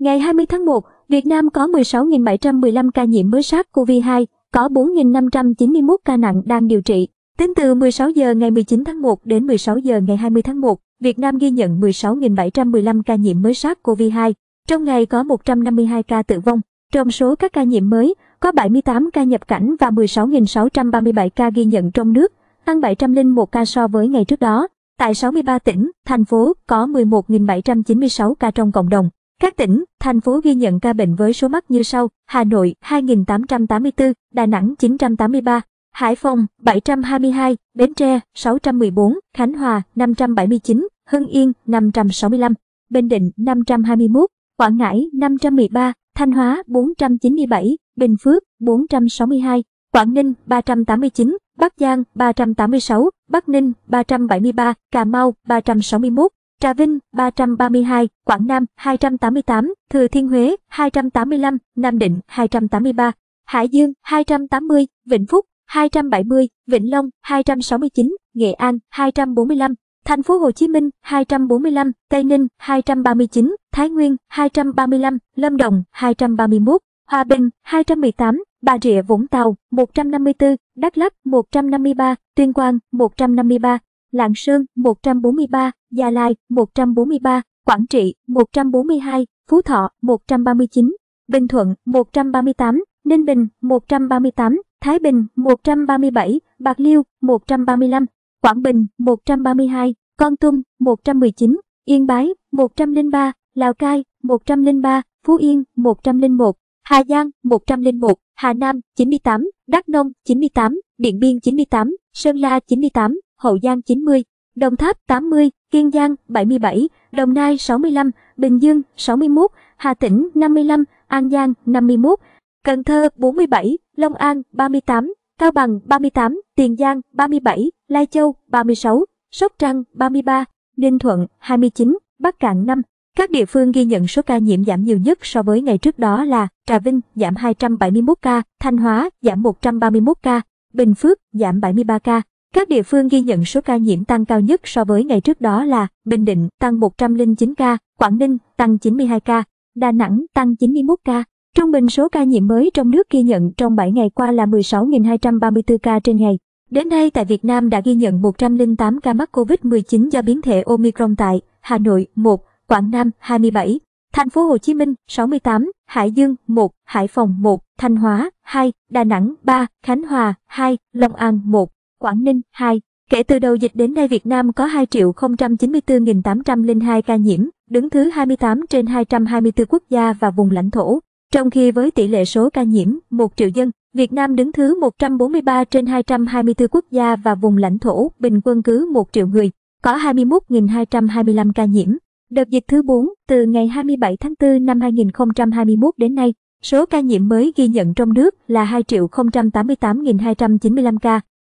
Ngày 20 tháng 1, Việt Nam có 16.715 ca nhiễm mới SARS-CoV-2, có 4.591 ca nặng đang điều trị. Tính từ 16 giờ ngày 19 tháng 1 đến 16 giờ ngày 20 tháng 1, Việt Nam ghi nhận 16.715 ca nhiễm mới SARS-CoV-2. Trong ngày có 152 ca tử vong. Trong số các ca nhiễm mới, có 78 ca nhập cảnh và 16.637 ca ghi nhận trong nước, tăng 701 ca so với ngày trước đó. Tại 63 tỉnh, thành phố có 11.796 ca trong cộng đồng. Các tỉnh, thành phố ghi nhận ca bệnh với số mắc như sau: Hà Nội 2884, Đà Nẵng 983, Hải Phòng 722, Bến Tre 614, Khánh Hòa 579, Hưng Yên 565, Bình Định 521, Quảng Ngãi 513, Thanh Hóa 497, Bình Phước 462, Quảng Ninh 389, Bắc Giang 386, Bắc Ninh 373, Cà Mau 361, Trà Vinh 332, Quảng Nam 288, Thừa Thiên Huế 285, Nam Định 283, Hải Dương 280, Vĩnh Phúc 270, Vĩnh Long 269, Nghệ An 245, Thành phố Hồ Chí Minh 245, Tây Ninh 239, Thái Nguyên 235, Lâm Đồng 231, Hòa Bình 218, Bà Rịa Vũng Tàu 154, Đắk Lắk 153, Tuyên Quang 153, Lạng Sơn 143, Gia Lai 143, Quảng Trị 142, Phú Thọ 139, Bình Thuận 138, Ninh Bình 138, Thái Bình 137, Bạc Liêu 135, Quảng Bình 132, Con Tum 119, Yên Bái 103, Lào Cai 103, Phú Yên 101, Hà Giang 101, Hà Nam 98, Đắk Nông 98, Điện Biên 98, Sơn La 98, Hậu Giang 90, Đồng Tháp 80, Kiên Giang 77, Đồng Nai 65, Bình Dương 61, Hà Tĩnh 55, An Giang 51, Cần Thơ 47, Long An 38, Cao Bằng 38, Tiền Giang 37, Lai Châu 36, Sóc Trăng 33, Ninh Thuận 29, Bắc Cạn 5. Các địa phương ghi nhận số ca nhiễm giảm nhiều nhất so với ngày trước đó là Trà Vinh giảm 271 ca, Thanh Hóa giảm 131 ca, Bình Phước giảm 73 ca, các địa phương ghi nhận số ca nhiễm tăng cao nhất so với ngày trước đó là Bình Định tăng 109 ca, Quảng Ninh tăng 92 ca, Đà Nẵng tăng 91 ca. Trung bình số ca nhiễm mới trong nước ghi nhận trong 7 ngày qua là 16.234 ca trên ngày. Đến nay tại Việt Nam đã ghi nhận 108 ca mắc COVID-19 do biến thể Omicron tại Hà Nội 1, Quảng Nam 27, Thành phố Hồ Chí Minh 68, Hải Dương 1, Hải Phòng 1, Thanh Hóa 2, Đà Nẵng 3, Khánh Hòa 2, Long An 1. Quảng Ninh 2. Kể từ đầu dịch đến nay Việt Nam có 2.094.802 ca nhiễm, đứng thứ 28 trên 224 quốc gia và vùng lãnh thổ. Trong khi với tỷ lệ số ca nhiễm 1 triệu dân, Việt Nam đứng thứ 143 trên 224 quốc gia và vùng lãnh thổ, bình quân cứ 1 triệu người, có 21.225 ca nhiễm. Đợt dịch thứ 4, từ ngày 27 tháng 4 năm 2021 đến nay, số ca nhiễm mới ghi nhận trong nước là 2.088.295 ca,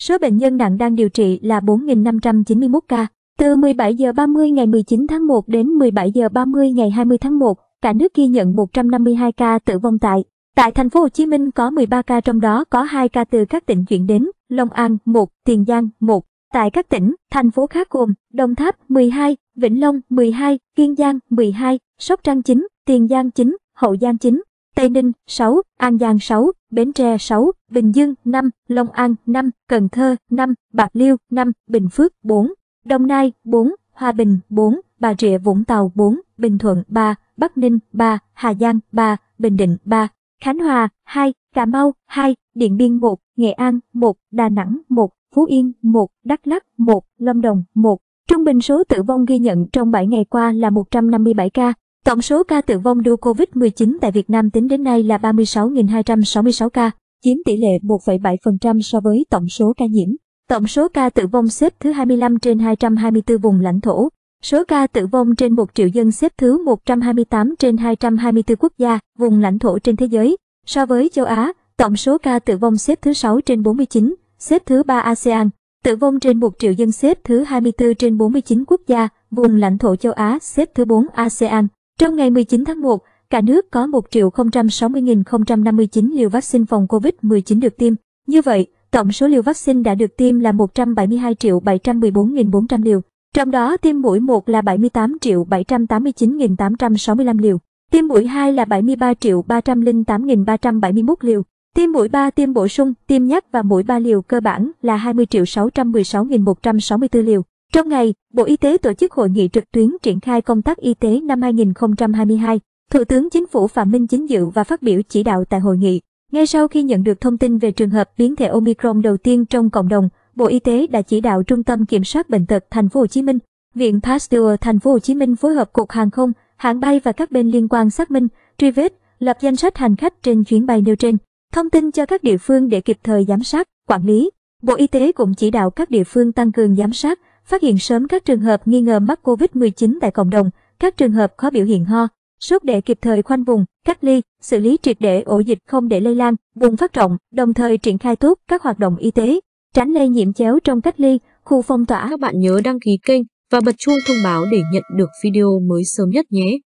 Số bệnh nhân nặng đang điều trị là 4.591 ca. Từ 17 giờ 30 ngày 19 tháng 1 đến 17 giờ 30 ngày 20 tháng 1, cả nước ghi nhận 152 ca tử vong tại. Tại thành phố Hồ Chí Minh có 13 ca trong đó có 2 ca từ các tỉnh chuyển đến, Long An 1, Tiền Giang 1. Tại các tỉnh, thành phố khác gồm Đồng Tháp 12, Vĩnh Long 12, Kiên Giang 12, Sóc Trăng 9, Tiền Giang 9, Hậu Giang 9, Tây Ninh 6, An Giang 6, Bến Tre 6, Bình Dương 5, Long An 5, Cần Thơ 5, Bạc Liêu 5, Bình Phước 4, Đồng Nai 4, Hòa Bình 4, Bà Rịa Vũng Tàu 4, Bình Thuận 3, Bắc Ninh 3, Hà Giang 3, Bình Định 3, Khánh Hòa 2, Cà Mau 2, Điện Biên 1, Nghệ An 1, Đà Nẵng 1, Phú Yên 1, Đắk Lắk 1, Lâm Đồng 1. Trung bình số tử vong ghi nhận trong 7 ngày qua là 157 ca, Tổng số ca tử vong do COVID-19 tại Việt Nam tính đến nay là 36.266 ca, chiếm tỷ lệ 1,7% so với tổng số ca nhiễm. Tổng số ca tử vong xếp thứ 25 trên 224 vùng lãnh thổ. Số ca tử vong trên 1 triệu dân xếp thứ 128 trên 224 quốc gia, vùng lãnh thổ trên thế giới. So với châu Á, tổng số ca tử vong xếp thứ 6 trên 49, xếp thứ 3 ASEAN. Tử vong trên 1 triệu dân xếp thứ 24 trên 49 quốc gia, vùng lãnh thổ châu Á xếp thứ 4 ASEAN. Trong ngày 19 tháng 1, cả nước có 1.060.059 liều vaccine phòng COVID-19 được tiêm. Như vậy, tổng số liều vaccine đã được tiêm là 172.714.400 liều, trong đó tiêm mũi 1 là 78.789.865 liều, tiêm mũi 2 là 73.308.371 liều, tiêm mũi 3 tiêm bổ sung, tiêm nhắc và mũi 3 liều cơ bản là 20.616.164 liều. Trong ngày, Bộ Y tế tổ chức hội nghị trực tuyến triển khai công tác y tế năm 2022. Thủ tướng Chính phủ Phạm Minh Chính dự và phát biểu chỉ đạo tại hội nghị. Ngay sau khi nhận được thông tin về trường hợp biến thể Omicron đầu tiên trong cộng đồng, Bộ Y tế đã chỉ đạo Trung tâm Kiểm soát bệnh tật Thành phố Hồ Chí Minh, Viện Pasteur Thành phố Hồ Chí Minh phối hợp Cục Hàng không, hãng bay và các bên liên quan xác minh, truy vết, lập danh sách hành khách trên chuyến bay nêu trên, thông tin cho các địa phương để kịp thời giám sát, quản lý. Bộ Y tế cũng chỉ đạo các địa phương tăng cường giám sát, phát hiện sớm các trường hợp nghi ngờ mắc COVID-19 tại cộng đồng, các trường hợp có biểu hiện ho, sốt để kịp thời khoanh vùng, cách ly, xử lý triệt để ổ dịch không để lây lan, bùng phát rộng, đồng thời triển khai tốt các hoạt động y tế, tránh lây nhiễm chéo trong cách ly, khu phong tỏa. Các bạn nhớ đăng ký kênh và bật chuông thông báo để nhận được video mới sớm nhất nhé.